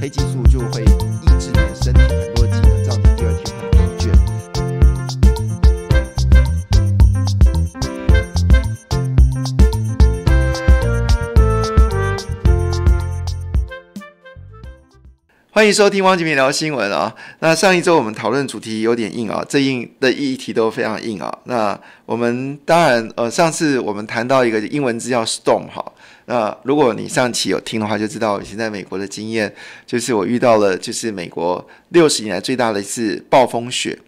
黑激素就会抑制你的身体很多机能，让你第二天很疲倦。欢迎收听汪吉明聊新闻啊！那上一周我们讨论主题有点硬啊，这硬的议题都非常硬啊。那我们当然呃，上次我们谈到一个英文字叫 “storm” 哈。那如果你上期有听的话，就知道以前在美国的经验，就是我遇到了就是美国六十年来最大的一次暴风雪。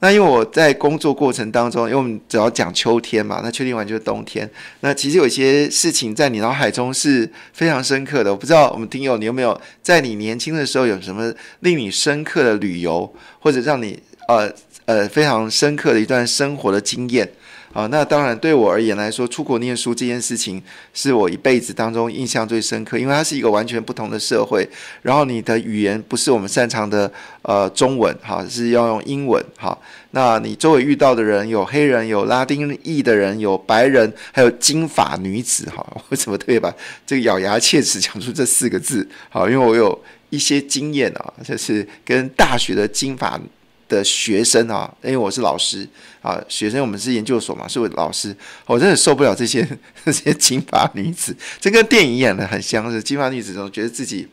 那因为我在工作过程当中，因为我们主要讲秋天嘛，那确定完就是冬天。那其实有一些事情在你脑海中是非常深刻的。我不知道我们听友你有没有在你年轻的时候有什么令你深刻的旅游，或者让你呃呃非常深刻的一段生活的经验。啊，那当然对我而言来说，出国念书这件事情是我一辈子当中印象最深刻，因为它是一个完全不同的社会，然后你的语言不是我们擅长的，呃，中文，哈，是要用英文，哈。那你周围遇到的人有黑人，有拉丁裔的人，有白人，还有金发女子，哈，为什么特别把这个咬牙切齿讲出这四个字？好，因为我有一些经验啊，就是跟大学的金发。的学生啊，因为我是老师啊，学生我们是研究所嘛，是我的老师，我真的受不了这些 这些金发女子，这跟电影演的很相似，金发女子总觉得自己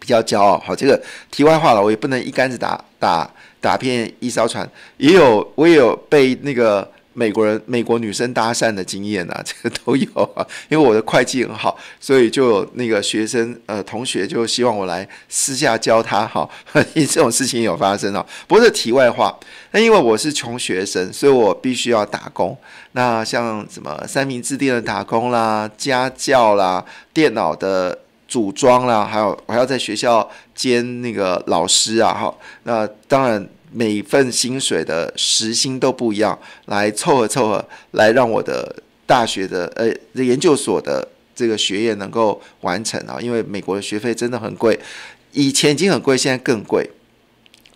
比较骄傲。好，这个题外话了，我也不能一竿子打打打遍一艘船，也有我也有被那个。美国人、美国女生搭讪的经验啊，这个都有啊。因为我的会计很好，所以就有那个学生呃同学就希望我来私下教他哈。你 这种事情有发生哦，不是题外话。那因为我是穷学生，所以我必须要打工。那像什么三明治店的打工啦、家教啦、电脑的组装啦，还有我还要在学校兼那个老师啊。哈，那当然。每一份薪水的时薪都不一样，来凑合凑合，来让我的大学的呃研究所的这个学业能够完成啊，因为美国的学费真的很贵，以前已经很贵，现在更贵。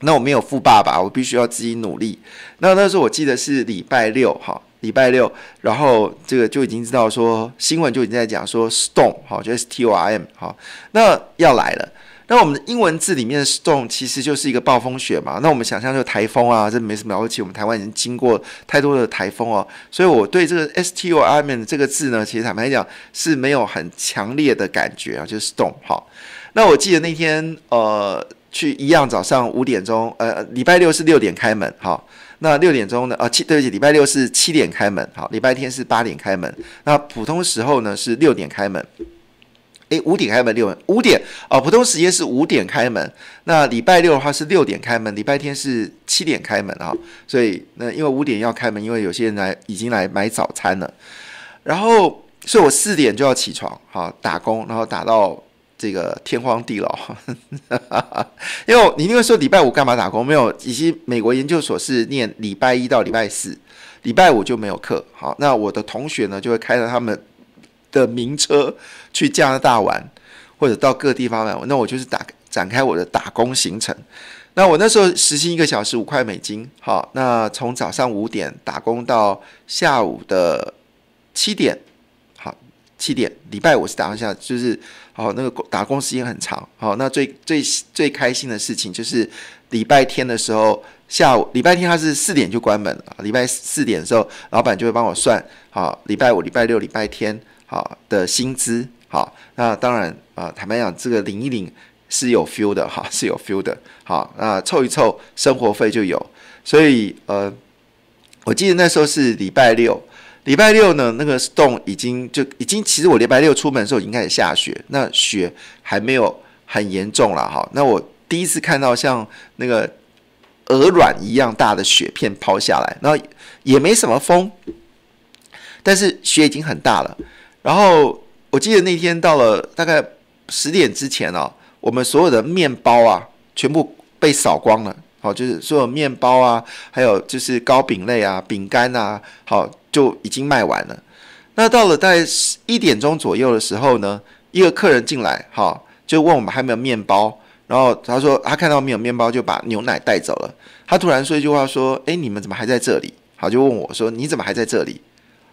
那我没有富爸爸，我必须要自己努力。那那时候我记得是礼拜六，哈，礼拜六，然后这个就已经知道说新闻就已经在讲说，storm，哈，就 S T O R M，哈，那要来了。那我们的英文字里面的 storm 其实就是一个暴风雪嘛，那我们想象就台风啊，这没什么了不起。我们台湾已经经过太多的台风哦，所以我对这个 storm 这个字呢，其实坦白讲是没有很强烈的感觉啊，就是 storm 哈。那我记得那天呃去一样早上五点钟，呃礼拜六是六点开门哈，那六点钟呢七对不起，礼拜六是七点开门，好，礼拜天是八点开门，那普通时候呢是六点开门。诶，五点开门，六五点啊，普通时间是五点开门。那礼拜六的话是六点开门，礼拜天是七点开门啊。所以那因为五点要开门，因为有些人来已经来买早餐了。然后，所以我四点就要起床，好打工，然后打到这个天荒地老。因为你因为说礼拜五干嘛打工？没有，以及美国研究所是念礼拜一到礼拜四，礼拜五就没有课。好，那我的同学呢就会开着他们。的名车去加拿大玩，或者到各地方玩，那我就是打展开我的打工行程。那我那时候实薪一个小时五块美金，好，那从早上五点打工到下午的七点，好七点礼拜五是打工下，就是好那个打工时间很长，好那最最最开心的事情就是礼拜天的时候下午，礼拜天他是四点就关门了，礼拜四点的时候老板就会帮我算，好礼拜五、礼拜六、礼拜天。好，的薪资好，那当然啊，坦白讲，这个领一领是有 feel 的 哈，是有 feel 的好，那凑一凑生活费就有，所以呃，我记得那时候是礼拜六，礼拜六呢，那个 s t o 已经就已经，其实我礼拜六出门的时候已经开始下雪，那雪还没有很严重了哈。那我第一次看到像那个鹅卵一样大的雪片抛下来，然后也没什么风，但是雪已经很大了。然后我记得那天到了大概十点之前哦，我们所有的面包啊全部被扫光了，好就是所有面包啊，还有就是糕饼类啊、饼干啊，好就已经卖完了。那到了在一点钟左右的时候呢，一个客人进来，好就问我们还没有面包，然后他说他看到没有面包就把牛奶带走了。他突然说一句话说：“哎，你们怎么还在这里？”好就问我说：“你怎么还在这里？”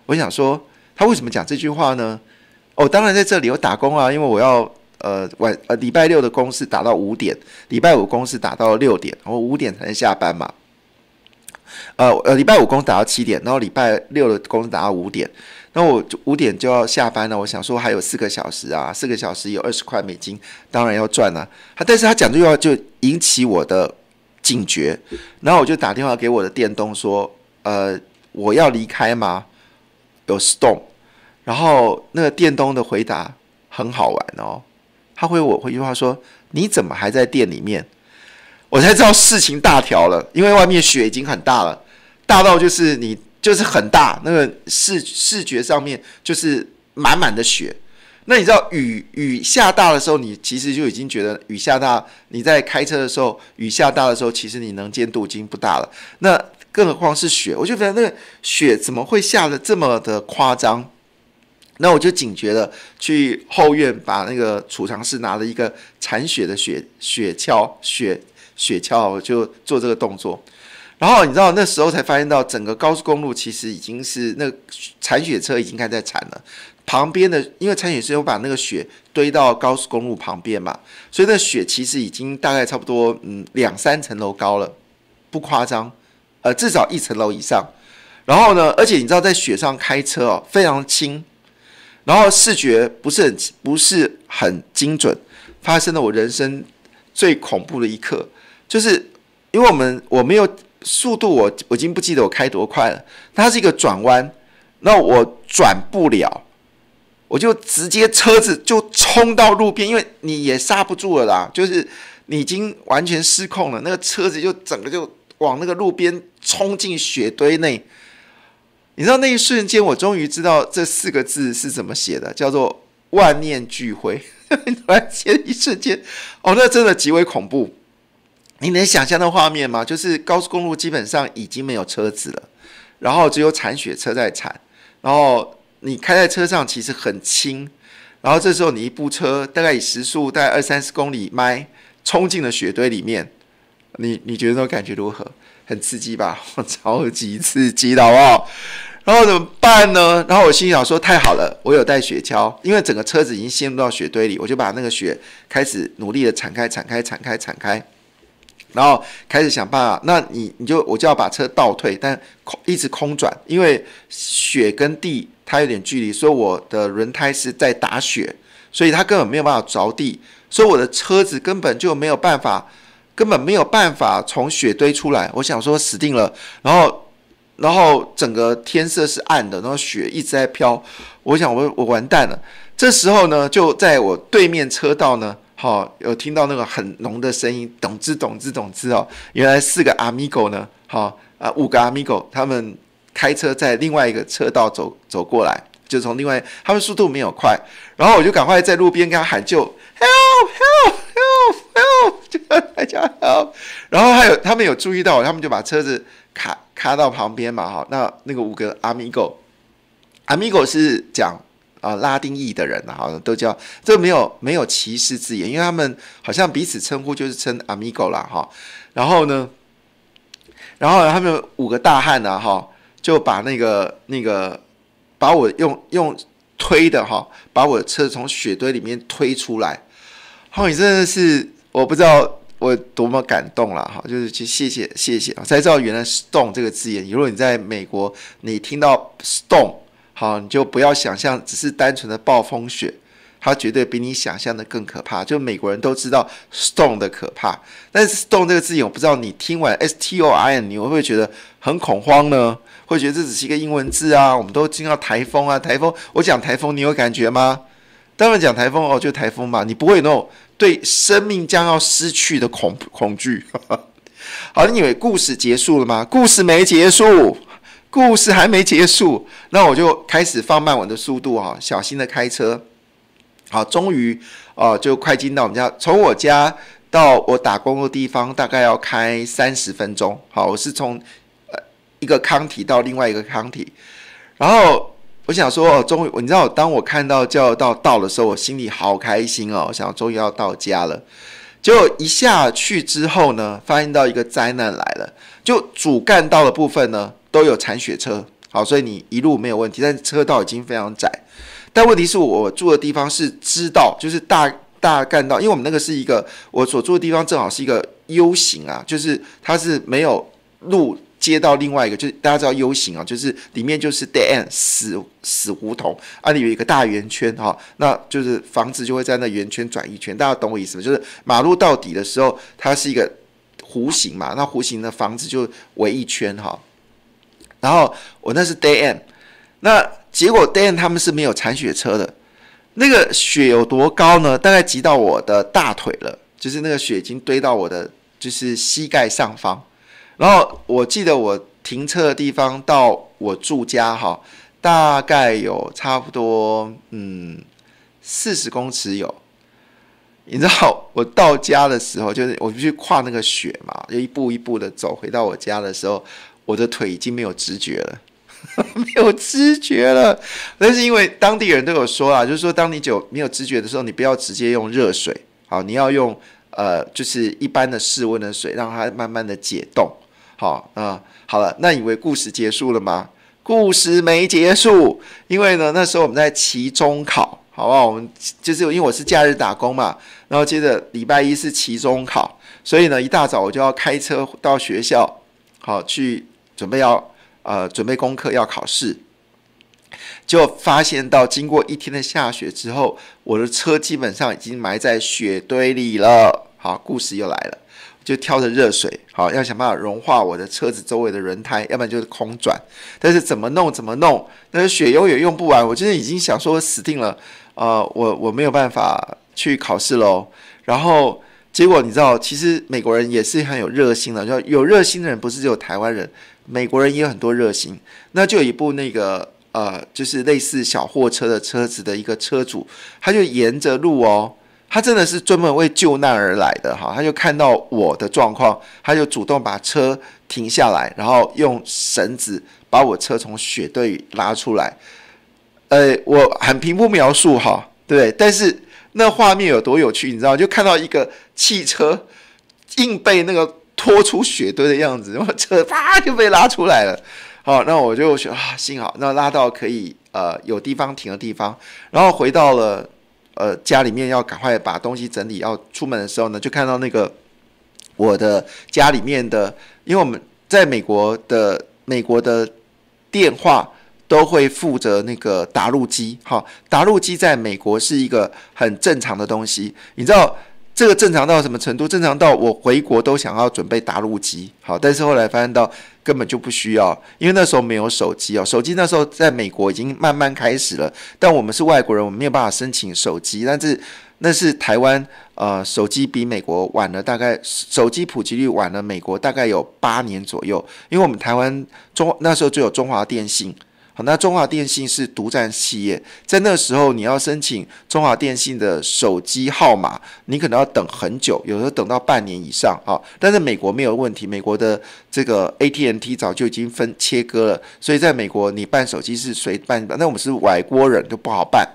我想说。他为什么讲这句话呢？哦，当然在这里有打工啊，因为我要呃晚呃礼拜六的工是打到五点，礼拜五工是打到六点，我五点才能下班嘛。呃呃，礼拜五工打到七点，然后礼拜六的工打到五点，那我五点就要下班了。我想说还有四个小时啊，四个小时有二十块美金，当然要赚了。他但是他讲这句话就引起我的警觉，然后我就打电话给我的店东说，呃，我要离开吗？有 storm，然后那个店东的回答很好玩哦，他回我回句话说：“你怎么还在店里面？”我才知道事情大条了，因为外面雪已经很大了，大到就是你就是很大，那个视视觉上面就是满满的雪。那你知道雨雨下大的时候，你其实就已经觉得雨下大。你在开车的时候，雨下大的时候，其实你能见度已经不大了。那更何况是雪，我就觉得那个雪怎么会下的这么的夸张？那我就警觉的去后院把那个储藏室拿了一个铲雪的雪雪橇，雪雪橇就做这个动作。然后你知道那时候才发现到，整个高速公路其实已经是那铲雪车已经开始在铲了。旁边的因为铲雪车把那个雪堆到高速公路旁边嘛，所以那雪其实已经大概差不多嗯两三层楼高了，不夸张。呃，至少一层楼以上，然后呢，而且你知道，在雪上开车哦，非常轻，然后视觉不是很不是很精准，发生了我人生最恐怖的一刻，就是因为我们我没有速度，我我已经不记得我开多快了，它是一个转弯，那我转不了，我就直接车子就冲到路边，因为你也刹不住了啦，就是你已经完全失控了，那个车子就整个就往那个路边。冲进雪堆内，你知道那一瞬间，我终于知道这四个字是怎么写的，叫做万念俱灰。突然间，一瞬间，哦，那真的极为恐怖。你能想象那画面吗？就是高速公路基本上已经没有车子了，然后只有铲雪车在铲，然后你开在车上其实很轻，然后这时候你一部车大概以时速概二三十公里迈冲进了雪堆里面，你你觉得那种感觉如何？很刺激吧？我 超级刺激，的，好不好？然后怎么办呢？然后我心想说：太好了，我有带雪橇，因为整个车子已经陷入到雪堆里，我就把那个雪开始努力的铲开、铲开、铲开、铲开，然后开始想办法。那你你就我就要把车倒退，但空一直空转，因为雪跟地它有点距离，所以我的轮胎是在打雪，所以它根本没有办法着地，所以我的车子根本就没有办法。根本没有办法从雪堆出来，我想说死定了。然后，然后整个天色是暗的，然后雪一直在飘，我想我我完蛋了。这时候呢，就在我对面车道呢，哈，有听到那个很浓的声音，咚吱咚吱咚吱哦，原来四个阿米狗呢，哈啊五个阿米狗，他们开车在另外一个车道走走过来。就从另外，他们速度没有快，然后我就赶快在路边跟他喊救，help help help help，就大家 help。然后还有他们有注意到，他们就把车子卡卡到旁边嘛，哈，那那个五个 amigo，amigo 是讲啊拉丁裔的人，哈，都叫这没有没有歧视字眼，因为他们好像彼此称呼就是称 amigo 啦哈。然后呢，然后他们五个大汉呢，哈，就把那个那个。把我用用推的哈，把我的车从雪堆里面推出来，好，你真的是我不知道我多么感动了哈，就是去谢谢谢谢啊，才知道原来 s t o n e 这个字眼。如果你在美国，你听到 s t o n e 好，你就不要想象只是单纯的暴风雪，它绝对比你想象的更可怕。就美国人都知道 s t o n e 的可怕，但是 s t o n e 这个字眼，我不知道你听完 s t o i n”，你会不会觉得很恐慌呢？会觉得这只是一个英文字啊，我们都听到台风啊，台风，我讲台风，你有感觉吗？当然讲台风哦，就台风嘛，你不会有那种对生命将要失去的恐恐惧。好，你以为故事结束了吗？故事没结束，故事还没结束，那我就开始放慢我的速度哈，小心的开车。好，终于哦，就快进到我们家，从我家到我打工的地方大概要开三十分钟。好，我是从。一个康体到另外一个康体，然后我想说，哦，终于，你知道，当我看到教要到到的时候，我心里好开心哦，想终于要到家了。结果一下去之后呢，发现到一个灾难来了，就主干道的部分呢都有铲雪车，好，所以你一路没有问题，但车道已经非常窄。但问题是我住的地方是知道，就是大大干道，因为我们那个是一个我所住的地方正好是一个 U 型啊，就是它是没有路。接到另外一个，就是大家知道 U 型啊，就是里面就是 dead end 死死胡同啊，里有一个大圆圈哈，那就是房子就会在那圆圈转一圈，大家懂我意思吗？就是马路到底的时候，它是一个弧形嘛，那弧形的房子就围一圈哈。然后我那是 dead end，那结果 dead end 他们是没有铲雪车的，那个雪有多高呢？大概挤到我的大腿了，就是那个雪已经堆到我的就是膝盖上方。然后我记得我停车的地方到我住家哈，大概有差不多嗯四十公尺有。你知道我到家的时候，就是我去跨那个雪嘛，就一步一步的走回到我家的时候，我的腿已经没有知觉了，没有知觉了。但是因为当地人都有说啊，就是说当你脚没有知觉的时候，你不要直接用热水，好，你要用呃就是一般的室温的水，让它慢慢的解冻。好，嗯，好了，那以为故事结束了吗？故事没结束，因为呢，那时候我们在期中考，好吧，我们就是因为我是假日打工嘛，然后接着礼拜一是期中考，所以呢，一大早我就要开车到学校，好去准备要呃准备功课要考试，就发现到经过一天的下雪之后，我的车基本上已经埋在雪堆里了，好，故事又来了。就挑着热水，好要想办法融化我的车子周围的轮胎，要不然就是空转。但是怎么弄怎么弄，但是雪油也用不完。我真的已经想说死定了，呃，我我没有办法去考试喽。然后结果你知道，其实美国人也是很有热心的，就有热心的人不是只有台湾人，美国人也有很多热心。那就有一部那个呃，就是类似小货车的车子的一个车主，他就沿着路哦。他真的是专门为救难而来的哈，他就看到我的状况，他就主动把车停下来，然后用绳子把我车从雪堆拉出来。呃，我很平铺描述哈，对，但是那画面有多有趣，你知道，就看到一个汽车硬被那个拖出雪堆的样子，然后车啪就被拉出来了。好，那我就说啊，幸好那拉到可以呃有地方停的地方，然后回到了。呃，家里面要赶快把东西整理。要出门的时候呢，就看到那个我的家里面的，因为我们在美国的美国的电话都会负责那个答录机。哈，答录机在美国是一个很正常的东西。你知道这个正常到什么程度？正常到我回国都想要准备答录机。好，但是后来发现到。根本就不需要，因为那时候没有手机哦。手机那时候在美国已经慢慢开始了，但我们是外国人，我们没有办法申请手机。但是那是台湾，呃，手机比美国晚了大概手机普及率晚了美国大概有八年左右，因为我们台湾中那时候就有中华电信。好，那中华电信是独占企业，在那时候你要申请中华电信的手机号码，你可能要等很久，有时候等到半年以上啊。但是美国没有问题，美国的这个 AT&T 早就已经分切割了，所以在美国你办手机是谁办？那我们是外国人就不好办。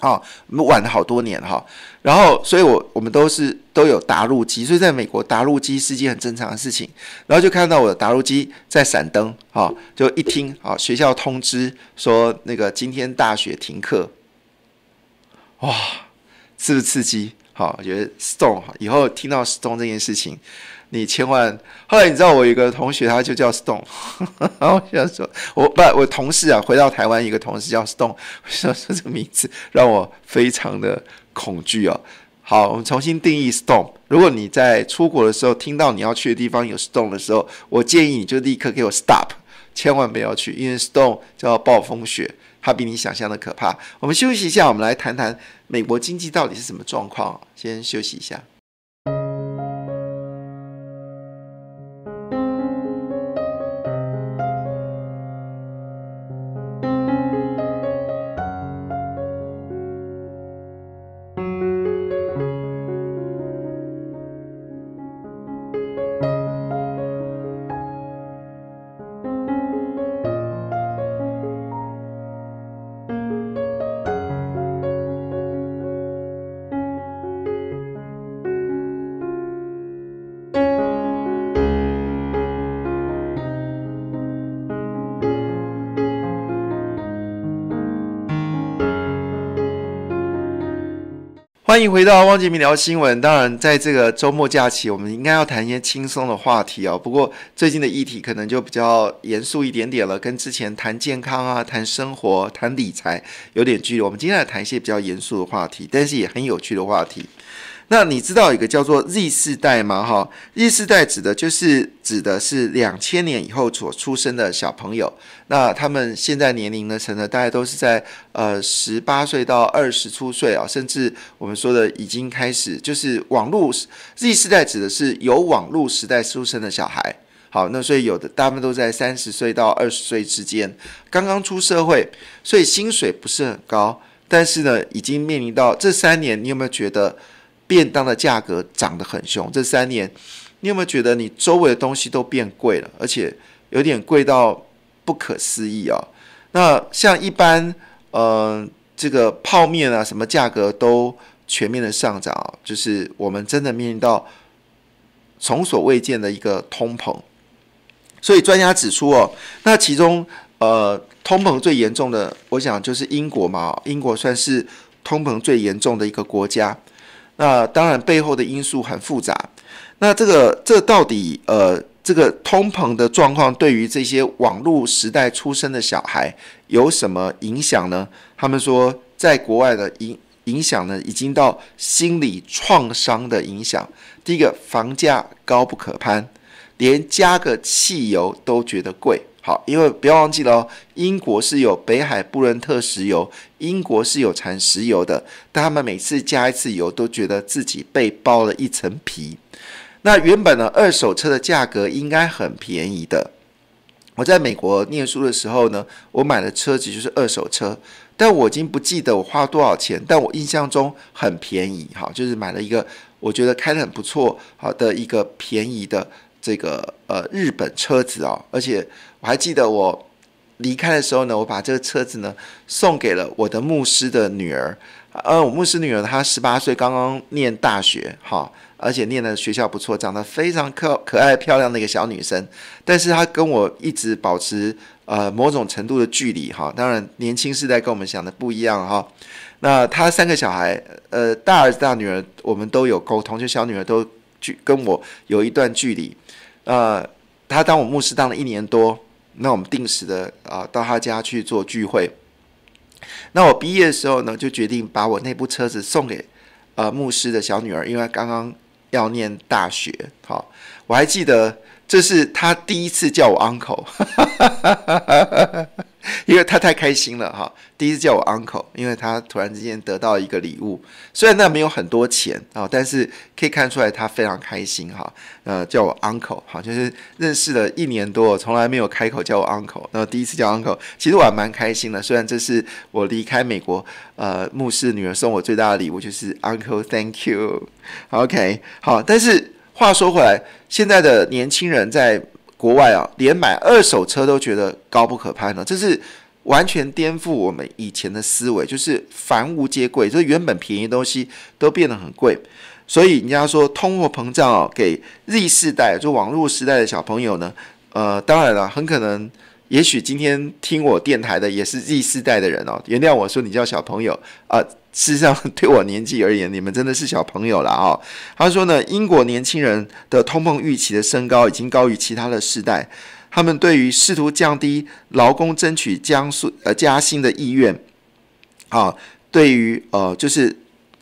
啊，我们晚了好多年哈，然后，所以，我我们都是都有打路机，所以在美国打路机是件很正常的事情，然后就看到我的打路机在闪灯，哈，就一听，啊，学校通知说那个今天大学停课，哇，是不是刺激？好，我觉得 storm，以后听到 s t o n e 这件事情。你千万，后来你知道我有一个同学，他就叫 s t o 哈哈，然后说，我不，我同事啊，回到台湾一个同事叫 s t o n e 我想说这个名字让我非常的恐惧哦。好，我们重新定义 s t o n e 如果你在出国的时候听到你要去的地方有 s t o n e 的时候，我建议你就立刻给我 Stop，千万不要去，因为 s t o n e 叫暴风雪，它比你想象的可怕。我们休息一下，我们来谈谈美国经济到底是什么状况。先休息一下。欢迎回到汪杰明聊新闻。当然，在这个周末假期，我们应该要谈一些轻松的话题哦。不过，最近的议题可能就比较严肃一点点了，跟之前谈健康啊、谈生活、谈理财有点距离。我们今天来谈一些比较严肃的话题，但是也很有趣的话题。那你知道一个叫做 Z 世代吗？哈，Z 世代指的就是指的是两千年以后所出生的小朋友。那他们现在年龄呢，成了大概都是在呃十八岁到二十出岁啊，甚至我们说的已经开始就是网络 Z 世代指的是有网络时代出生的小孩。好，那所以有的大部分都在三十岁到二十岁之间，刚刚出社会，所以薪水不是很高，但是呢，已经面临到这三年，你有没有觉得？便当的价格涨得很凶，这三年你有没有觉得你周围的东西都变贵了，而且有点贵到不可思议啊？那像一般，呃，这个泡面啊，什么价格都全面的上涨，就是我们真的面临到从所未见的一个通膨。所以专家指出哦，那其中呃，通膨最严重的，我想就是英国嘛，英国算是通膨最严重的一个国家。那当然，背后的因素很复杂。那这个，这到底呃，这个通膨的状况对于这些网络时代出生的小孩有什么影响呢？他们说，在国外的影影响呢，已经到心理创伤的影响。第一个，房价高不可攀，连加个汽油都觉得贵。好，因为不要忘记了哦，英国是有北海布伦特石油，英国是有产石油的，但他们每次加一次油，都觉得自己被剥了一层皮。那原本呢，二手车的价格应该很便宜的。我在美国念书的时候呢，我买的车子就是二手车，但我已经不记得我花多少钱，但我印象中很便宜。哈，就是买了一个我觉得开的很不错好的一个便宜的这个呃日本车子啊，而且。我还记得我离开的时候呢，我把这个车子呢送给了我的牧师的女儿。呃，我牧师女儿她十八岁，刚刚念大学哈，而且念的学校不错，长得非常可可爱漂亮的一个小女生。但是她跟我一直保持呃某种程度的距离哈。当然年轻时代跟我们想的不一样哈。那她三个小孩，呃，大儿子、大女儿我们都有沟，同就小女儿都距跟我有一段距离。呃，她当我牧师当了一年多。那我们定时的啊，到他家去做聚会。那我毕业的时候呢，就决定把我那部车子送给呃牧师的小女儿，因为刚刚要念大学。好，我还记得这是他第一次叫我 uncle。因为他太开心了哈，第一次叫我 uncle，因为他突然之间得到一个礼物，虽然那没有很多钱啊，但是可以看出来他非常开心哈。呃，叫我 uncle，好，就是认识了一年多，从来没有开口叫我 uncle，那么第一次叫 uncle，其实我还蛮开心的。虽然这是我离开美国，呃，牧师女儿送我最大的礼物就是 uncle，thank you，OK，好。但是话说回来，现在的年轻人在。国外啊，连买二手车都觉得高不可攀了，这是完全颠覆我们以前的思维，就是凡物皆贵，就是原本便宜东西都变得很贵，所以人家说通货膨胀啊，给 Z 世代，就网络时代的小朋友呢，呃，当然了，很可能，也许今天听我电台的也是 Z 世代的人哦，原谅我说你叫小朋友啊。事实上，对我年纪而言，你们真的是小朋友了啊！他说呢，英国年轻人的通膨预期的升高已经高于其他的世代，他们对于试图降低劳工争取江苏呃加薪的意愿，啊，对于呃，就是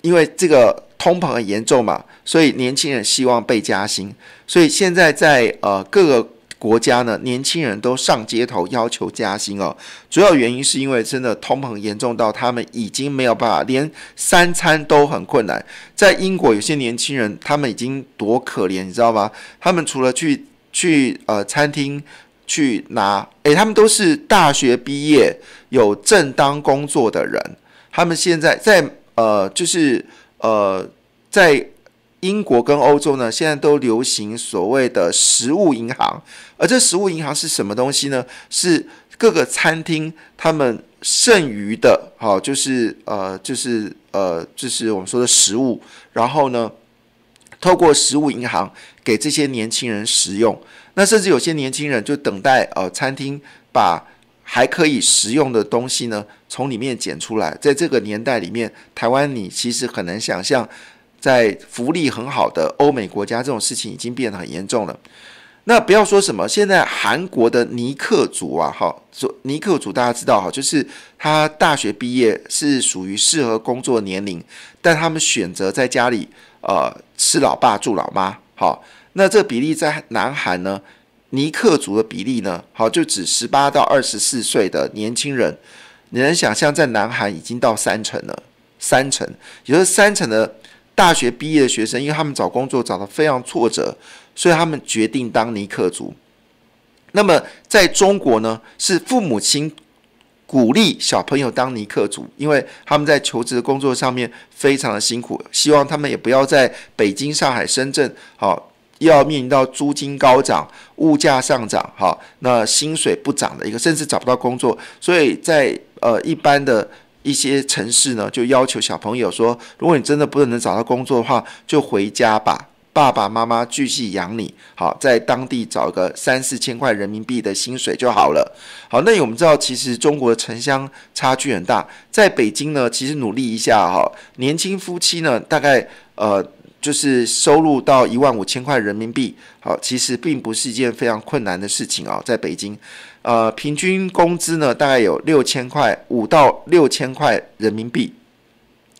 因为这个通膨很严重嘛，所以年轻人希望被加薪，所以现在在呃各个。国家呢，年轻人都上街头要求加薪哦。主要原因是因为真的通膨严重到他们已经没有办法，连三餐都很困难。在英国，有些年轻人他们已经多可怜，你知道吗？他们除了去去呃餐厅去拿，诶，他们都是大学毕业有正当工作的人，他们现在在呃，就是呃，在。英国跟欧洲呢，现在都流行所谓的食物银行，而这食物银行是什么东西呢？是各个餐厅他们剩余的，好，就是呃，就是呃，就是我们说的食物，然后呢，透过食物银行给这些年轻人食用。那甚至有些年轻人就等待，呃，餐厅把还可以食用的东西呢，从里面捡出来。在这个年代里面，台湾你其实很难想象。在福利很好的欧美国家，这种事情已经变得很严重了。那不要说什么，现在韩国的尼克族啊，哈，尼克族大家知道哈，就是他大学毕业是属于适合工作年龄，但他们选择在家里，呃，吃老爸住老妈，好，那这比例在南韩呢，尼克族的比例呢，好，就指十八到二十四岁的年轻人，你能想象在南韩已经到三成了，三成，也就是三成的。大学毕业的学生，因为他们找工作找得非常挫折，所以他们决定当尼克族。那么在中国呢，是父母亲鼓励小朋友当尼克族，因为他们在求职的工作上面非常的辛苦，希望他们也不要在北京、上海、深圳，哈，要面临到租金高涨、物价上涨，哈，那薪水不涨的一个，甚至找不到工作。所以在呃一般的。一些城市呢，就要求小朋友说，如果你真的不能找到工作的话，就回家吧，爸爸妈妈继续养你。好，在当地找个三四千块人民币的薪水就好了。好，那我们知道，其实中国的城乡差距很大。在北京呢，其实努力一下哈，年轻夫妻呢，大概呃，就是收入到一万五千块人民币，好，其实并不是一件非常困难的事情啊，在北京。呃，平均工资呢，大概有六千块，五到六千块人民币。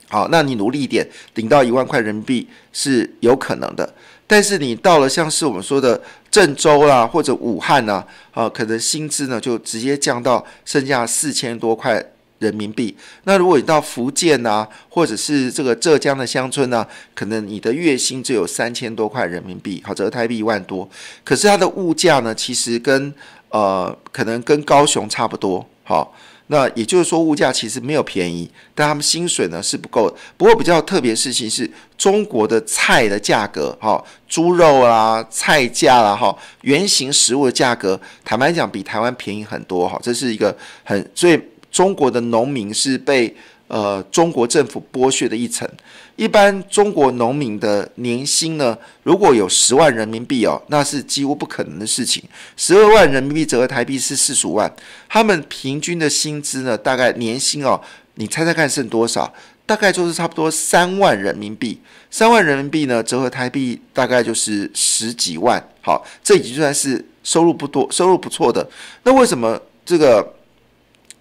好，那你努力一点，顶到一万块人民币是有可能的。但是你到了像是我们说的郑州啦，或者武汉呢，啊，可能薪资呢就直接降到剩下四千多块人民币。那如果你到福建啊，或者是这个浙江的乡村呢，可能你的月薪只有三千多块人民币，好，折台币一万多。可是它的物价呢，其实跟呃，可能跟高雄差不多，好，那也就是说，物价其实没有便宜，但他们薪水呢是不够。不过比较特别事情是，中国的菜的价格，哈，猪肉啊、菜价啦，哈，原型食物的价格，坦白讲比台湾便宜很多，哈。这是一个很所以中国的农民是被。呃，中国政府剥削的一层，一般中国农民的年薪呢，如果有十万人民币哦，那是几乎不可能的事情。十二万人民币折合台币是四十五万，他们平均的薪资呢，大概年薪哦，你猜猜看剩多少？大概就是差不多三万人民币，三万人民币呢折合台币大概就是十几万。好，这已经算是收入不多、收入不错的。那为什么这个？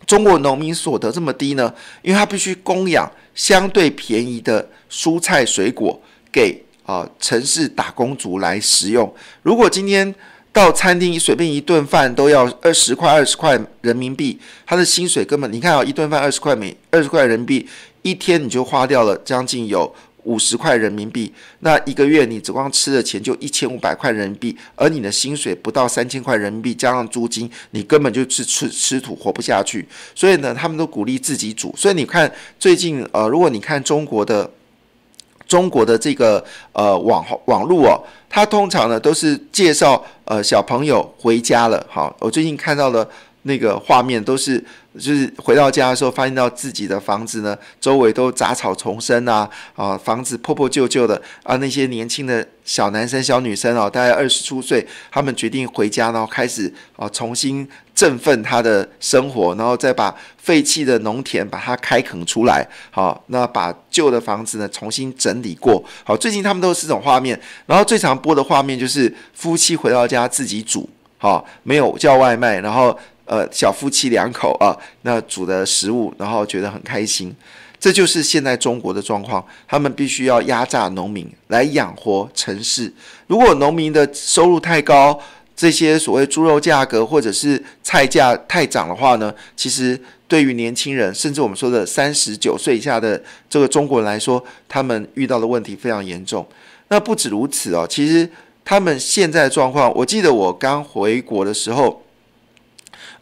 中国农民所得这么低呢？因为他必须供养相对便宜的蔬菜水果给啊城市打工族来食用。如果今天到餐厅随便一顿饭都要二十块二十块人民币，他的薪水根本你看啊一顿饭二十块每二十块人民币一天你就花掉了将近有。五十块人民币，那一个月你只光吃的钱就一千五百块人民币，而你的薪水不到三千块人民币，加上租金，你根本就是吃吃土活不下去。所以呢，他们都鼓励自己煮。所以你看，最近呃，如果你看中国的中国的这个呃网网络哦，它通常呢都是介绍呃小朋友回家了。好，我最近看到了。那个画面都是就是回到家的时候，发现到自己的房子呢，周围都杂草丛生啊，啊，房子破破旧旧的啊。那些年轻的小男生、小女生哦，大概二十出岁，他们决定回家，然后开始啊，重新振奋他的生活，然后再把废弃的农田把它开垦出来，好，那把旧的房子呢重新整理过，好，最近他们都是这种画面，然后最常播的画面就是夫妻回到家自己煮，好，没有叫外卖，然后。呃，小夫妻两口啊，那煮的食物，然后觉得很开心，这就是现在中国的状况。他们必须要压榨农民来养活城市。如果农民的收入太高，这些所谓猪肉价格或者是菜价太涨的话呢，其实对于年轻人，甚至我们说的三十九岁以下的这个中国人来说，他们遇到的问题非常严重。那不止如此哦，其实他们现在的状况，我记得我刚回国的时候。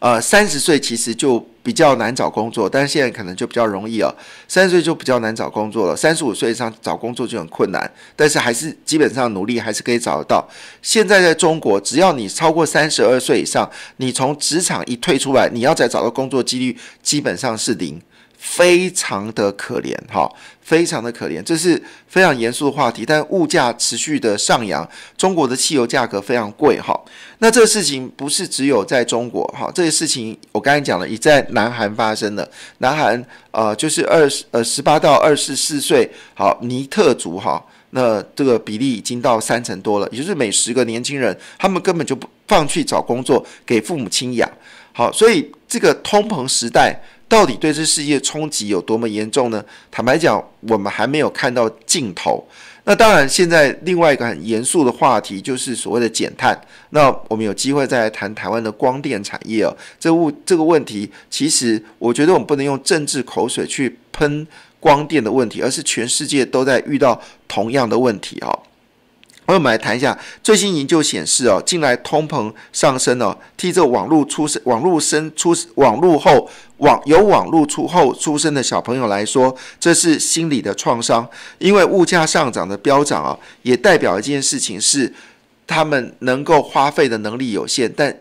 呃，三十岁其实就比较难找工作，但是现在可能就比较容易了。三十岁就比较难找工作了，三十五岁以上找工作就很困难，但是还是基本上努力还是可以找得到。现在在中国，只要你超过三十二岁以上，你从职场一退出来，你要再找到工作几率基本上是零。非常的可怜哈，非常的可怜，这是非常严肃的话题。但物价持续的上扬，中国的汽油价格非常贵哈。那这个事情不是只有在中国哈，这个事情我刚才讲了，已在南韩发生了。南韩呃，就是二十呃十八到二十四岁好，尼特族哈，那这个比例已经到三成多了，也就是每十个年轻人，他们根本就不放弃找工作，给父母亲养。好，所以这个通膨时代。到底对这世界冲击有多么严重呢？坦白讲，我们还没有看到尽头。那当然，现在另外一个很严肃的话题就是所谓的减碳。那我们有机会再来谈台湾的光电产业哦。这物这个问题，其实我觉得我们不能用政治口水去喷光电的问题，而是全世界都在遇到同样的问题哦。朋友们来谈一下最新研究显示哦，近来通膨上升哦，替这网络出生、网络生出、网络后网有网络出后出生的小朋友来说，这是心理的创伤，因为物价上涨的飙涨啊，也代表一件事情是，他们能够花费的能力有限，但。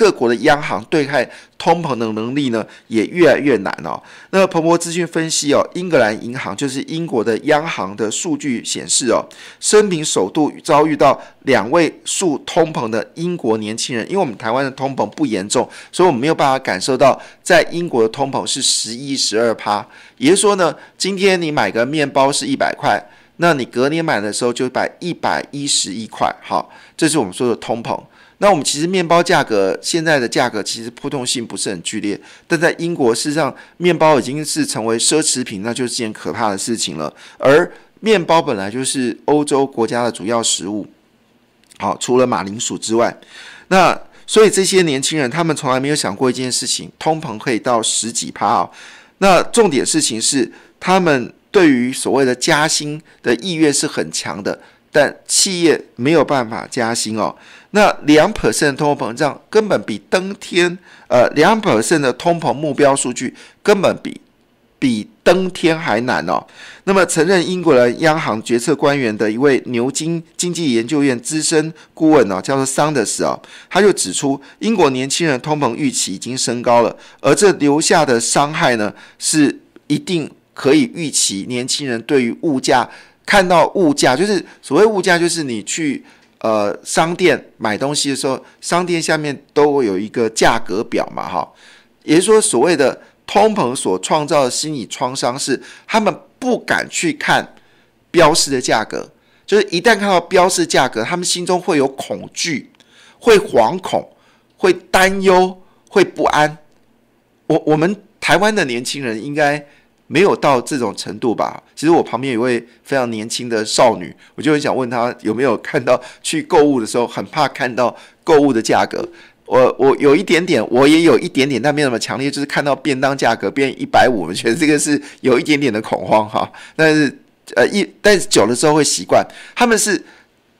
各国的央行对抗通膨的能力呢也越来越难哦。那彭博资讯分析哦，英格兰银行就是英国的央行的数据显示哦，生平首度遭遇到两位数通膨的英国年轻人。因为我们台湾的通膨不严重，所以我们没有办法感受到在英国的通膨是十一十二趴。也就是说呢，今天你买个面包是一百块，那你隔年买的时候就摆一百一十一块。好，这是我们说的通膨。那我们其实面包价格现在的价格其实波动性不是很剧烈，但在英国事实上面包已经是成为奢侈品，那就是件可怕的事情了。而面包本来就是欧洲国家的主要食物，好，除了马铃薯之外，那所以这些年轻人他们从来没有想过一件事情，通膨可以到十几趴啊。那重点事情是他们对于所谓的加薪的意愿是很强的。但企业没有办法加薪哦，那两 percent 通膨胀根本比登天，呃，两 percent 的通膨目标数据根本比比登天还难哦。那么，曾任英国人央行决策官员的一位牛津经济研究院资深顾问呢，叫做桑德斯啊，他就指出，英国年轻人通膨预期已经升高了，而这留下的伤害呢，是一定可以预期年轻人对于物价。看到物价，就是所谓物价，就是你去呃商店买东西的时候，商店下面都会有一个价格表嘛，哈，也就是说，所谓的通膨所创造的心理创伤是，他们不敢去看标示的价格，就是一旦看到标示价格，他们心中会有恐惧、会惶恐、会担忧、会不安。我我们台湾的年轻人应该。没有到这种程度吧。其实我旁边有位非常年轻的少女，我就很想问她有没有看到去购物的时候很怕看到购物的价格。我我有一点点，我也有一点点，但没有什么强烈，就是看到便当价格变一百五，我觉得这个是有一点点的恐慌哈。但是呃一但是久了之后会习惯。他们是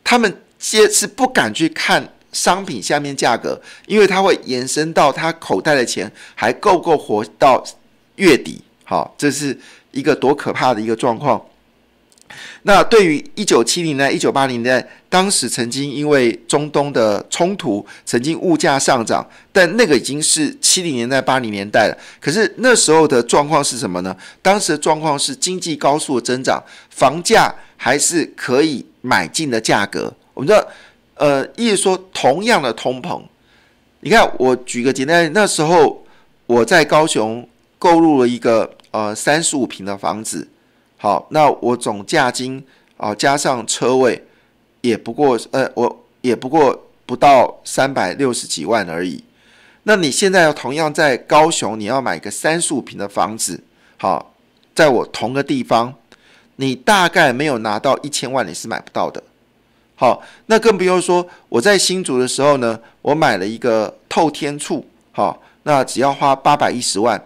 他们接是不敢去看商品下面价格，因为它会延伸到他口袋的钱还够不够活到月底。好，这是一个多可怕的一个状况。那对于一九七零年代、一九八零年代，当时曾经因为中东的冲突，曾经物价上涨，但那个已经是七零年代、八零年代了。可是那时候的状况是什么呢？当时的状况是经济高速的增长，房价还是可以买进的价格。我们知道，呃，意思说，同样的通膨，你看，我举个简单，那时候我在高雄购入了一个。呃，三十五平的房子，好，那我总价金啊加上车位，也不过，呃，我也不过不到三百六十几万而已。那你现在要同样在高雄，你要买个三十五平的房子，好，在我同个地方，你大概没有拿到一千万，你是买不到的。好，那更不用说我在新竹的时候呢，我买了一个透天厝，好，那只要花八百一十万。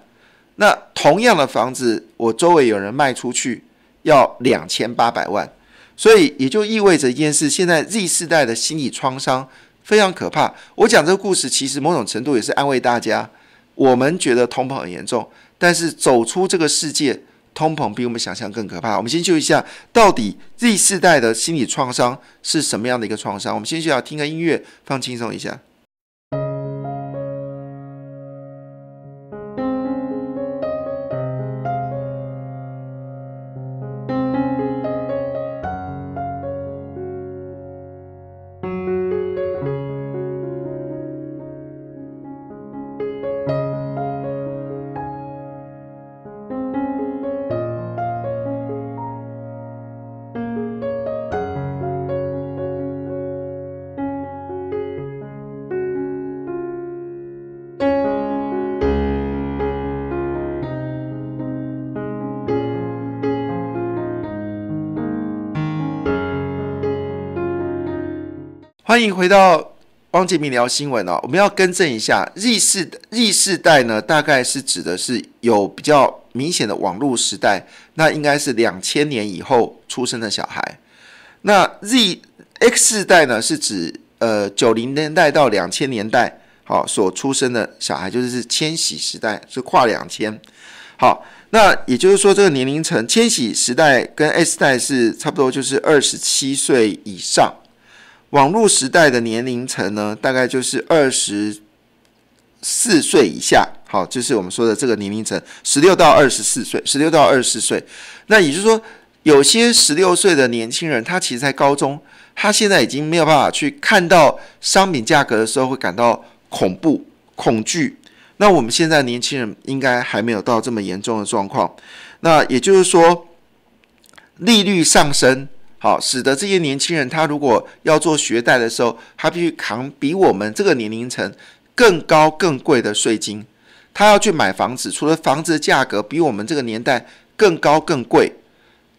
那同样的房子，我周围有人卖出去要两千八百万，所以也就意味着一件事：现在 Z 世代的心理创伤非常可怕。我讲这个故事，其实某种程度也是安慰大家。我们觉得通膨很严重，但是走出这个世界，通膨比我们想象更可怕。我们先就一下，到底 Z 世代的心理创伤是什么样的一个创伤？我们先就要听个音乐，放轻松一下。回到汪杰明聊新闻哦。我们要更正一下，Z 世 Z 世代呢，大概是指的是有比较明显的网络时代，那应该是两千年以后出生的小孩。那 Z X 世代呢，是指呃九零年代到两千年代好所出生的小孩，就是是千禧时代，是跨两千。好，那也就是说这个年龄层千禧时代跟 S 代是差不多，就是二十七岁以上。网络时代的年龄层呢，大概就是二十四岁以下，好，就是我们说的这个年龄层，十六到二十四岁，十六到二十四岁。那也就是说，有些十六岁的年轻人，他其实在高中，他现在已经没有办法去看到商品价格的时候会感到恐怖、恐惧。那我们现在年轻人应该还没有到这么严重的状况。那也就是说，利率上升。好，使得这些年轻人，他如果要做学贷的时候，他必须扛比我们这个年龄层更高、更贵的税金。他要去买房子，除了房子的价格比我们这个年代更高、更贵，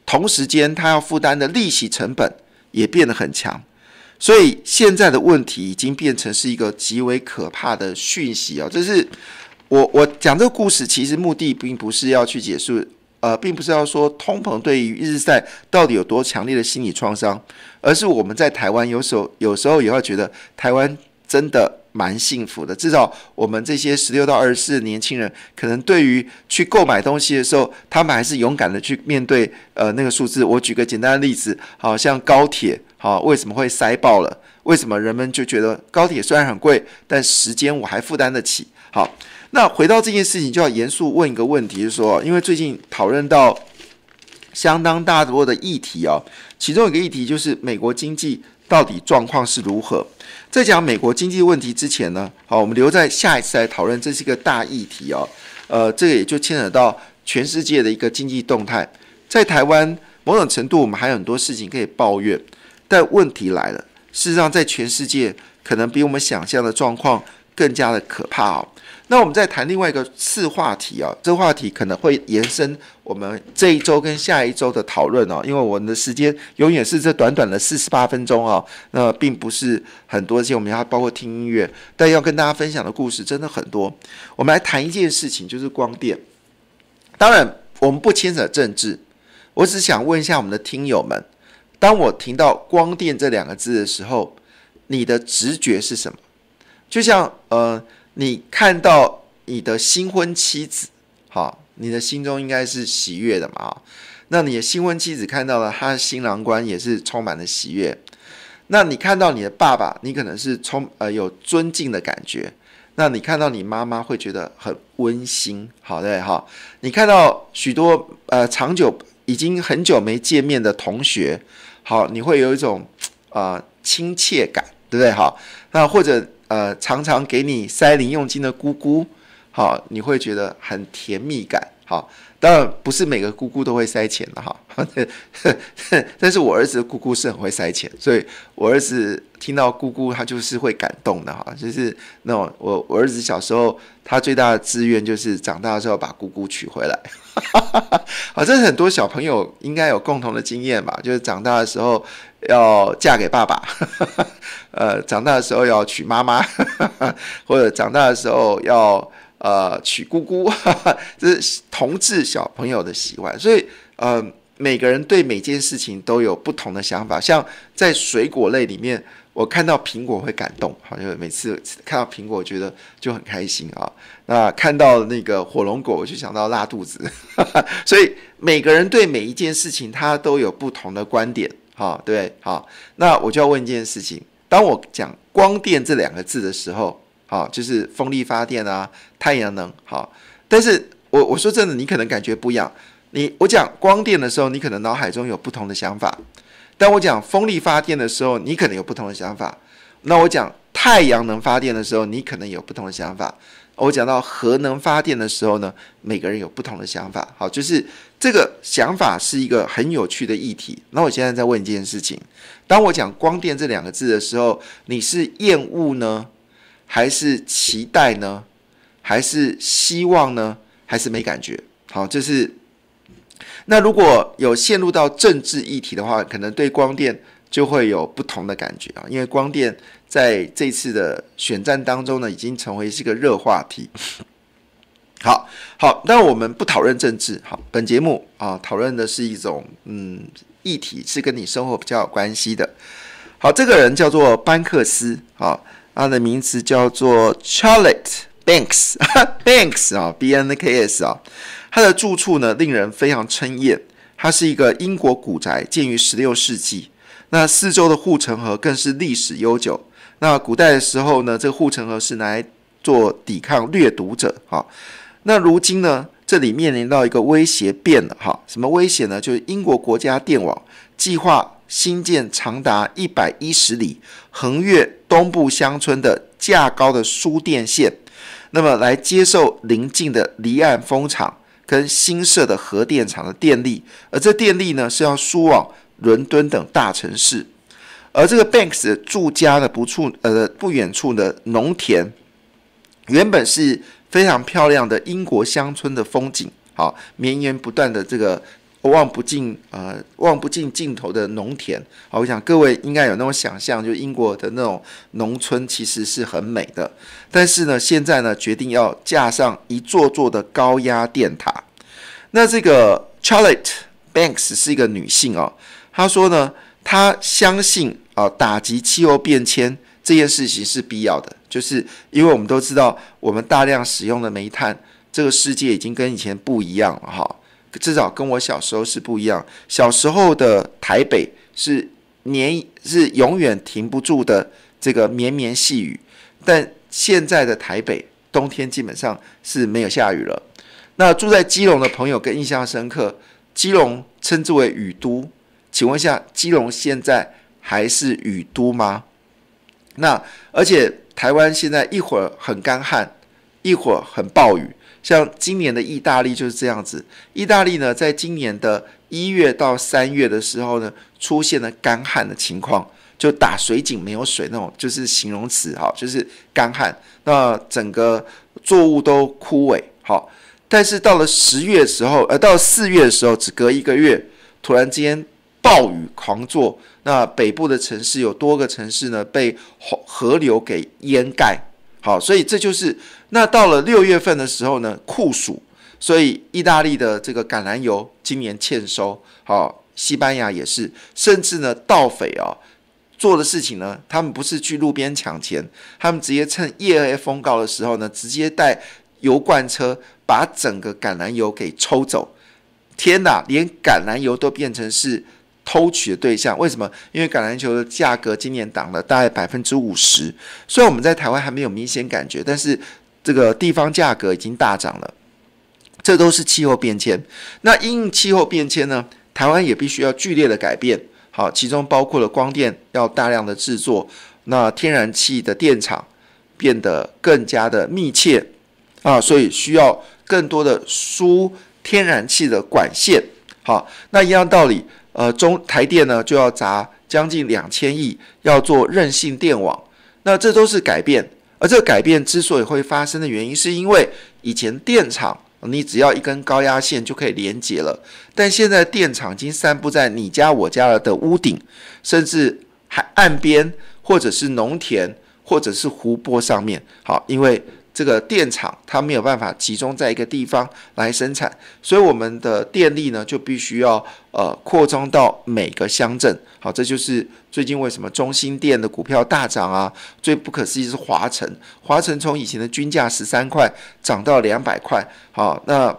同时间他要负担的利息成本也变得很强。所以现在的问题已经变成是一个极为可怕的讯息哦。这是我我讲这个故事，其实目的并不是要去解释呃，并不是要说通膨对于日赛到底有多强烈的心理创伤，而是我们在台湾有时候有时候也会觉得台湾真的蛮幸福的，至少我们这些十六到二十四的年轻人，可能对于去购买东西的时候，他们还是勇敢的去面对。呃，那个数字，我举个简单的例子，好像高铁，好，为什么会塞爆了？为什么人们就觉得高铁虽然很贵，但时间我还负担得起？好。那回到这件事情，就要严肃问一个问题，是说，因为最近讨论到相当大多的议题哦，其中一个议题就是美国经济到底状况是如何。在讲美国经济问题之前呢，好，我们留在下一次来讨论，这是一个大议题哦。呃，这个也就牵扯到全世界的一个经济动态。在台湾，某种程度我们还有很多事情可以抱怨，但问题来了，事实上在全世界，可能比我们想象的状况更加的可怕哦。那我们再谈另外一个次话题啊，这话题可能会延伸我们这一周跟下一周的讨论哦，因为我们的时间永远是这短短的四十八分钟啊，那并不是很多而且我们要包括听音乐，但要跟大家分享的故事真的很多。我们来谈一件事情，就是光电。当然，我们不牵扯政治，我只想问一下我们的听友们，当我听到“光电”这两个字的时候，你的直觉是什么？就像呃。你看到你的新婚妻子，哈，你的心中应该是喜悦的嘛？那你的新婚妻子看到了，她的新郎官也是充满了喜悦。那你看到你的爸爸，你可能是充呃有尊敬的感觉。那你看到你妈妈，会觉得很温馨，好对？哈，你看到许多呃长久已经很久没见面的同学，好，你会有一种啊亲切感，对不对？哈，那或者。呃，常常给你塞零用金的姑姑，好，你会觉得很甜蜜感，好。当然不是每个姑姑都会塞钱的哈，但是我儿子的姑姑是很会塞钱，所以我儿子听到姑姑，他就是会感动的哈，就是那种我我儿子小时候，他最大的志愿就是长大的时候把姑姑娶回来，啊，这是很多小朋友应该有共同的经验吧，就是长大的时候。要嫁给爸爸，呃，长大的时候要娶妈妈，或者长大的时候要呃娶姑姑，这是同志小朋友的喜欢。所以呃，每个人对每件事情都有不同的想法。像在水果类里面，我看到苹果会感动，好像每次看到苹果觉得就很开心啊。那看到那个火龙果，我就想到拉肚子。所以每个人对每一件事情，他都有不同的观点。好，对，好，那我就要问一件事情：当我讲“光电”这两个字的时候，好，就是风力发电啊，太阳能，好。但是，我我说真的，你可能感觉不一样。你我讲光电的时候，你可能脑海中有不同的想法；但我讲风力发电的时候，你可能有不同的想法。那我讲太阳能发电的时候，你可能有不同的想法。我讲到核能发电的时候呢，每个人有不同的想法。好，就是。这个想法是一个很有趣的议题。那我现在在问你件事情：当我讲“光电”这两个字的时候，你是厌恶呢，还是期待呢，还是希望呢，还是没感觉？好，这是。那如果有陷入到政治议题的话，可能对光电就会有不同的感觉啊，因为光电在这次的选战当中呢，已经成为是个热话题。好好，那我们不讨论政治。好，本节目啊，讨论的是一种嗯议题，是跟你生活比较有关系的。好，这个人叫做班克斯。好，他的名字叫做 Charlotte Banks Banks 啊，B N K S 啊。他的住处呢，令人非常称艳。它是一个英国古宅，建于十六世纪。那四周的护城河更是历史悠久。那古代的时候呢，这个护城河是来做抵抗掠夺者。好。那如今呢？这里面临到一个威胁变了哈，什么威胁呢？就是英国国家电网计划新建长达一百一十里、横越东部乡村的架高的输电线，那么来接受邻近的离岸风场跟新设的核电厂的电力，而这电力呢是要输往伦敦等大城市，而这个 banks 住家的不处呃不远处的农田，原本是。非常漂亮的英国乡村的风景，好，绵延不断的这个望不尽呃望不尽尽头的农田，好，我想各位应该有那种想象，就英国的那种农村其实是很美的。但是呢，现在呢决定要架上一座座的高压电塔。那这个 Charlotte Banks 是一个女性哦，她说呢，她相信啊，打击气候变迁这件事情是必要的。就是因为我们都知道，我们大量使用的煤炭，这个世界已经跟以前不一样了哈。至少跟我小时候是不一样。小时候的台北是年是永远停不住的这个绵绵细雨，但现在的台北冬天基本上是没有下雨了。那住在基隆的朋友更印象深刻，基隆称之为雨都。请问一下，基隆现在还是雨都吗？那而且。台湾现在一会儿很干旱，一会儿很暴雨。像今年的意大利就是这样子。意大利呢，在今年的一月到三月的时候呢，出现了干旱的情况，就打水井没有水那种，就是形容词哈，就是干旱。那整个作物都枯萎，好。但是到了十月时候，呃，到四月的时候，只隔一个月，突然之间暴雨狂作。那北部的城市有多个城市呢被河河流给淹盖，好，所以这就是那到了六月份的时候呢，酷暑，所以意大利的这个橄榄油今年欠收，好，西班牙也是，甚至呢盗匪啊做的事情呢，他们不是去路边抢钱，他们直接趁夜黑风高的时候呢，直接带油罐车把整个橄榄油给抽走，天哪，连橄榄油都变成是。偷取的对象为什么？因为橄榄球的价格今年涨了大概百分之五十，虽然我们在台湾还没有明显感觉，但是这个地方价格已经大涨了。这都是气候变迁。那因气候变迁呢，台湾也必须要剧烈的改变。好，其中包括了光电要大量的制作，那天然气的电厂变得更加的密切啊，所以需要更多的输天然气的管线。好，那一样道理。呃，中台电呢就要砸将近两千亿，要做韧性电网。那这都是改变，而这改变之所以会发生的原因，是因为以前电厂你只要一根高压线就可以连接了，但现在电厂已经散布在你家我家了的屋顶，甚至还岸边或者是农田或者是湖泊上面。好，因为。这个电厂它没有办法集中在一个地方来生产，所以我们的电力呢就必须要呃扩张到每个乡镇。好，这就是最近为什么中心电的股票大涨啊！最不可思议是华晨，华晨从以前的均价十三块涨到两百块。好，那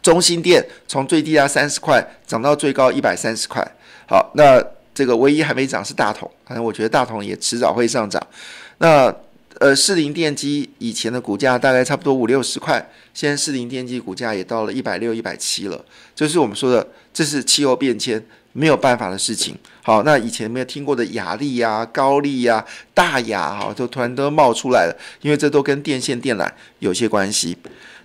中心店从最低价三十块涨到最高一百三十块。好，那这个唯一还没涨是大同，反正我觉得大同也迟早会上涨。那呃，适灵电机以前的股价大概差不多五六十块，现在适灵电机股价也到了一百六、一百七了。就是我们说的，这是气候变迁没有办法的事情。好，那以前没有听过的雅丽呀、高丽呀、大雅哈，就突然都冒出来了，因为这都跟电线电缆有些关系。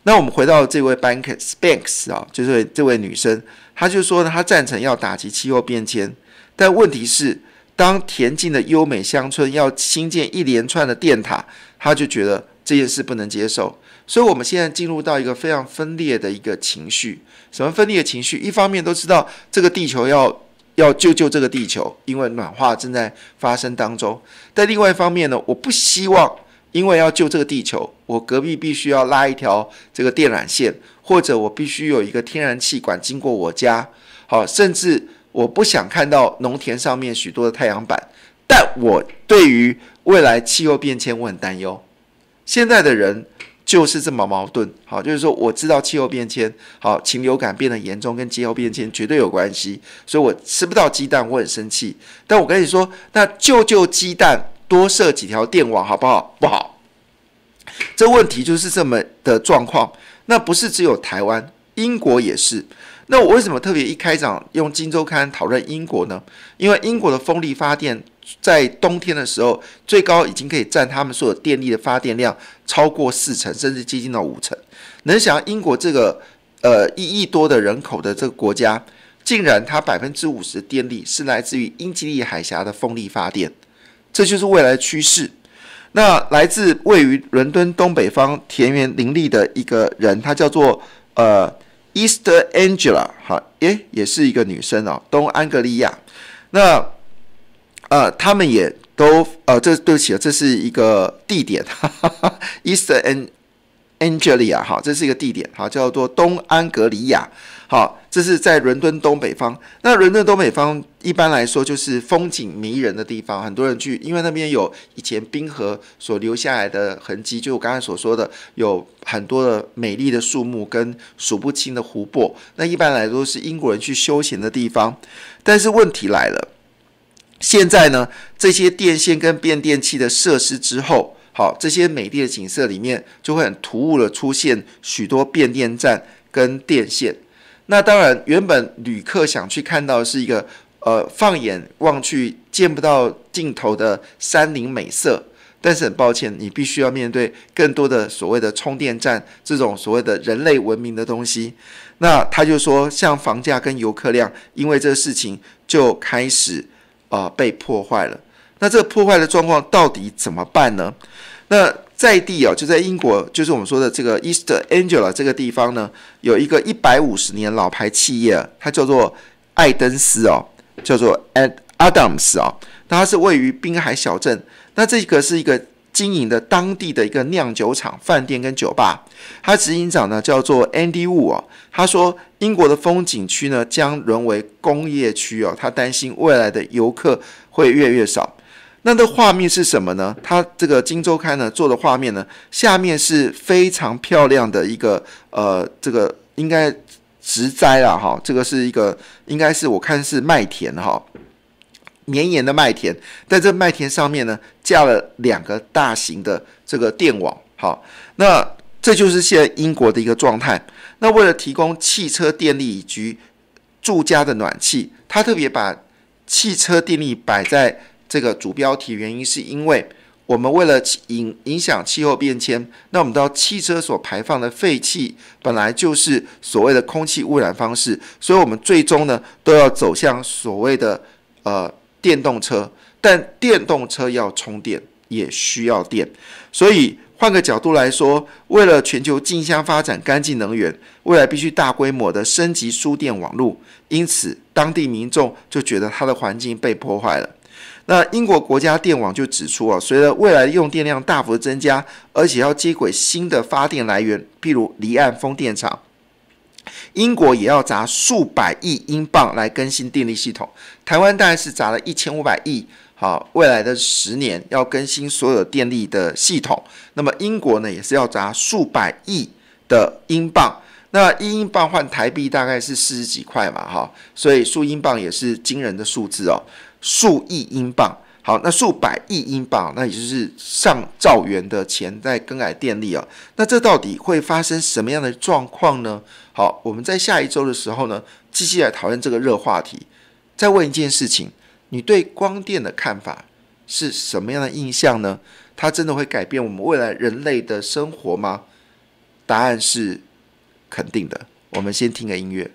那我们回到这位 Banks，e r Banks 啊，就是这位女生，她就说呢，她赞成要打击气候变迁，但问题是。当恬静的优美乡村要新建一连串的电塔，他就觉得这件事不能接受。所以，我们现在进入到一个非常分裂的一个情绪。什么分裂的情绪？一方面都知道这个地球要要救救这个地球，因为暖化正在发生当中。但另外一方面呢，我不希望因为要救这个地球，我隔壁必须要拉一条这个电缆线，或者我必须有一个天然气管经过我家。好，甚至。我不想看到农田上面许多的太阳板，但我对于未来气候变迁我很担忧。现在的人就是这么矛盾，好，就是说我知道气候变迁，好，禽流感变得严重跟气候变迁绝对有关系，所以我吃不到鸡蛋我很生气。但我跟你说，那救救鸡蛋，多设几条电网好不好？不好。这问题就是这么的状况，那不是只有台湾，英国也是。那我为什么特别一开讲用《金周刊》讨论英国呢？因为英国的风力发电在冬天的时候，最高已经可以占他们所有电力的发电量超过四成，甚至接近到五成。能想英国这个呃一亿多的人口的这个国家，竟然它百分之五十的电力是来自于英吉利海峡的风力发电，这就是未来的趋势。那来自位于伦敦东北方田园林立的一个人，他叫做呃。East e r a n g e l a 好，诶，也是一个女生哦，东安格利亚，那，呃，他们也都，呃，这对不起这是一个地点，East a n Anglia，e 哈，这是一个地点，好，叫做东安格利亚。好，这是在伦敦东北方。那伦敦东北方一般来说就是风景迷人的地方，很多人去，因为那边有以前冰河所留下来的痕迹。就我刚才所说的，有很多的美丽的树木跟数不清的湖泊。那一般来说是英国人去休闲的地方。但是问题来了，现在呢，这些电线跟变电器的设施之后，好，这些美丽的景色里面就会很突兀的出现许多变电站跟电线。那当然，原本旅客想去看到是一个，呃，放眼望去见不到尽头的山林美色，但是很抱歉，你必须要面对更多的所谓的充电站这种所谓的人类文明的东西。那他就说，像房价跟游客量，因为这个事情就开始，呃，被破坏了。那这个破坏的状况到底怎么办呢？那。在地哦，就在英国，就是我们说的这个 East Anglia 这个地方呢，有一个一百五十年老牌企业，它叫做艾登斯哦，叫做 Ad Adams 哦，那它是位于滨海小镇，那这个是一个经营的当地的一个酿酒厂、饭店跟酒吧，它执行长呢叫做 Andy Wu 哦，他说英国的风景区呢将沦为工业区哦，他担心未来的游客会越来越少。那这画面是什么呢？它这个金周刊呢做的画面呢，下面是非常漂亮的一个呃，这个应该植栽了哈，这个是一个应该是我看是麦田哈，绵延的麦田，在这麦田上面呢架了两个大型的这个电网哈。那这就是现在英国的一个状态。那为了提供汽车电力以及住家的暖气，他特别把汽车电力摆在。这个主标题原因是因为我们为了影影响气候变迁，那我们到汽车所排放的废气本来就是所谓的空气污染方式，所以我们最终呢都要走向所谓的呃电动车。但电动车要充电也需要电，所以换个角度来说，为了全球竞相发展干净能源，未来必须大规模的升级输电网络。因此，当地民众就觉得它的环境被破坏了。那英国国家电网就指出啊，随着未来用电量大幅增加，而且要接轨新的发电来源，譬如离岸风电场，英国也要砸数百亿英镑来更新电力系统。台湾大概是砸了一千五百亿，好，未来的十年要更新所有电力的系统。那么英国呢，也是要砸数百亿的英镑。那一英镑换台币大概是四十几块嘛，哈，所以数英镑也是惊人的数字哦。数亿英镑，好，那数百亿英镑，那也就是上兆元的钱在更改电力啊，那这到底会发生什么样的状况呢？好，我们在下一周的时候呢，继续来讨论这个热话题。再问一件事情，你对光电的看法是什么样的印象呢？它真的会改变我们未来人类的生活吗？答案是肯定的。我们先听个音乐。